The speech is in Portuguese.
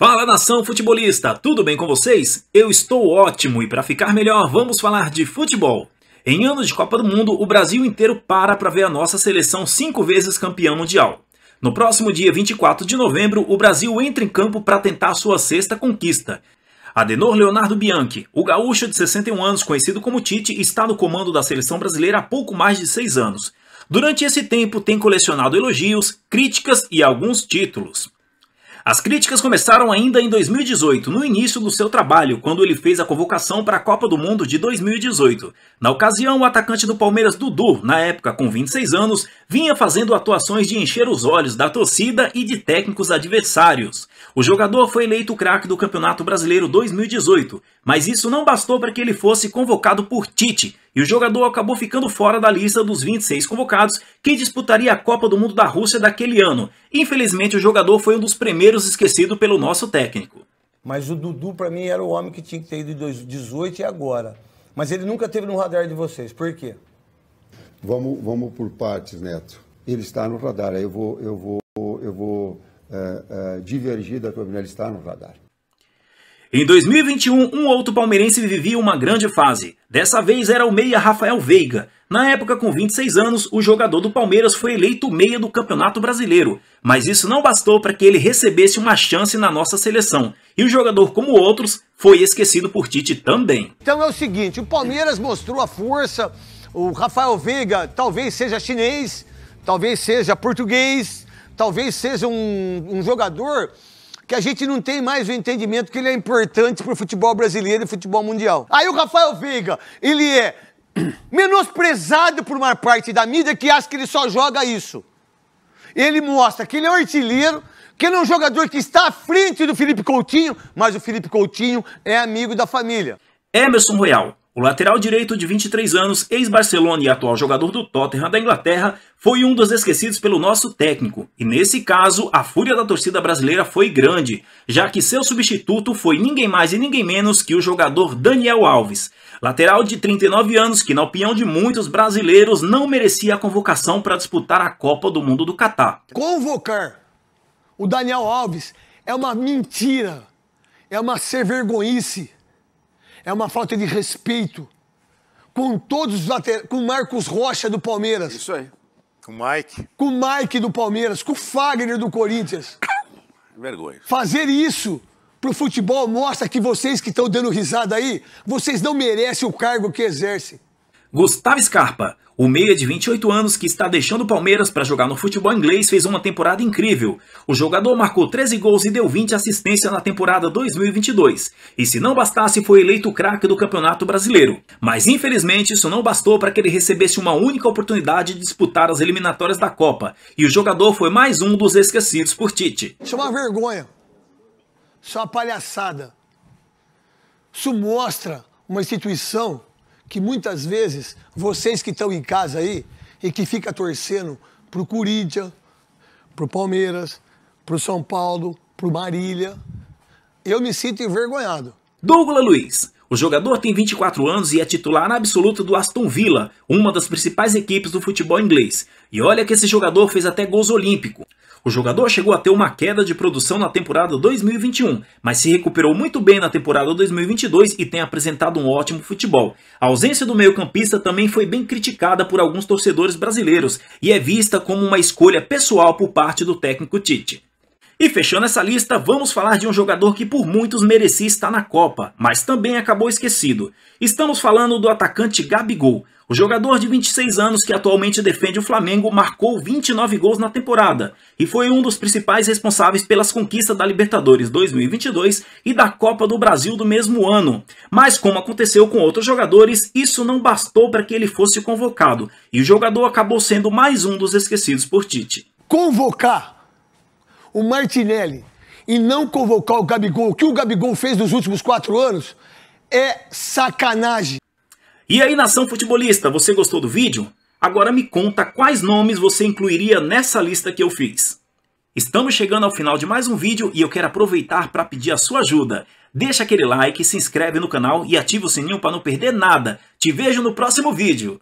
Fala nação futebolista, tudo bem com vocês? Eu estou ótimo e para ficar melhor, vamos falar de futebol. Em anos de Copa do Mundo, o Brasil inteiro para para ver a nossa seleção cinco vezes campeã mundial. No próximo dia 24 de novembro, o Brasil entra em campo para tentar sua sexta conquista. Adenor Leonardo Bianchi, o gaúcho de 61 anos conhecido como Tite, está no comando da seleção brasileira há pouco mais de seis anos. Durante esse tempo, tem colecionado elogios, críticas e alguns títulos. As críticas começaram ainda em 2018, no início do seu trabalho, quando ele fez a convocação para a Copa do Mundo de 2018. Na ocasião, o atacante do Palmeiras Dudu, na época com 26 anos, vinha fazendo atuações de encher os olhos da torcida e de técnicos adversários. O jogador foi eleito craque do Campeonato Brasileiro 2018, mas isso não bastou para que ele fosse convocado por Tite, e o jogador acabou ficando fora da lista dos 26 convocados que disputaria a Copa do Mundo da Rússia daquele ano. Infelizmente, o jogador foi um dos primeiros esquecido pelo nosso técnico. Mas o Dudu, para mim, era o homem que tinha que ter ido em 2018 e agora. Mas ele nunca teve no radar de vocês. Por quê? Vamos, vamos por partes, Neto. Ele está no radar. Eu vou, eu vou, eu vou é, é, divergir da tua opinião. Ele está no radar. Em 2021, um outro palmeirense vivia uma grande fase. Dessa vez era o meia Rafael Veiga. Na época, com 26 anos, o jogador do Palmeiras foi eleito meia do Campeonato Brasileiro. Mas isso não bastou para que ele recebesse uma chance na nossa seleção. E o jogador, como outros, foi esquecido por Tite também. Então é o seguinte, o Palmeiras mostrou a força. O Rafael Veiga talvez seja chinês, talvez seja português, talvez seja um, um jogador que a gente não tem mais o entendimento que ele é importante para o futebol brasileiro e futebol mundial. Aí o Rafael Veiga, ele é menosprezado por uma parte da mídia que acha que ele só joga isso. Ele mostra que ele é um artilheiro, que ele é um jogador que está à frente do Felipe Coutinho, mas o Felipe Coutinho é amigo da família. Emerson Royal, o lateral direito de 23 anos, ex-Barcelona e atual jogador do Tottenham da Inglaterra, foi um dos esquecidos pelo nosso técnico. E nesse caso, a fúria da torcida brasileira foi grande, já que seu substituto foi ninguém mais e ninguém menos que o jogador Daniel Alves. Lateral de 39 anos, que na opinião de muitos brasileiros não merecia a convocação para disputar a Copa do Mundo do Catar. Convocar o Daniel Alves é uma mentira, é uma ser vergonhice é uma falta de respeito com todos os laterais, com Marcos Rocha do Palmeiras. Isso aí. Com o Mike. Com o Mike do Palmeiras, com o Fagner do Corinthians. Vergonha. Fazer isso pro futebol mostra que vocês que estão dando risada aí, vocês não merecem o cargo que exercem. Gustavo Scarpa, o meia de 28 anos que está deixando o Palmeiras para jogar no futebol inglês fez uma temporada incrível. O jogador marcou 13 gols e deu 20 assistências na temporada 2022. E se não bastasse, foi eleito craque do Campeonato Brasileiro. Mas infelizmente isso não bastou para que ele recebesse uma única oportunidade de disputar as eliminatórias da Copa. E o jogador foi mais um dos esquecidos por Tite. Isso é uma vergonha. Isso é uma palhaçada. Isso mostra uma instituição que muitas vezes vocês que estão em casa aí e que fica torcendo pro Corinthians, pro Palmeiras, pro São Paulo, pro Marília, eu me sinto envergonhado. Douglas Luiz, o jogador tem 24 anos e é titular absoluto do Aston Villa, uma das principais equipes do futebol inglês. E olha que esse jogador fez até gols olímpicos. O jogador chegou a ter uma queda de produção na temporada 2021, mas se recuperou muito bem na temporada 2022 e tem apresentado um ótimo futebol. A ausência do meio-campista também foi bem criticada por alguns torcedores brasileiros e é vista como uma escolha pessoal por parte do técnico Tite. E fechando essa lista, vamos falar de um jogador que por muitos merecia estar na Copa, mas também acabou esquecido. Estamos falando do atacante Gabigol, o jogador de 26 anos que atualmente defende o Flamengo marcou 29 gols na temporada e foi um dos principais responsáveis pelas conquistas da Libertadores 2022 e da Copa do Brasil do mesmo ano. Mas como aconteceu com outros jogadores, isso não bastou para que ele fosse convocado e o jogador acabou sendo mais um dos esquecidos por Tite. Convocar o Martinelli e não convocar o Gabigol, o que o Gabigol fez nos últimos quatro anos, é sacanagem. E aí, nação futebolista, você gostou do vídeo? Agora me conta quais nomes você incluiria nessa lista que eu fiz. Estamos chegando ao final de mais um vídeo e eu quero aproveitar para pedir a sua ajuda. Deixa aquele like, se inscreve no canal e ativa o sininho para não perder nada. Te vejo no próximo vídeo.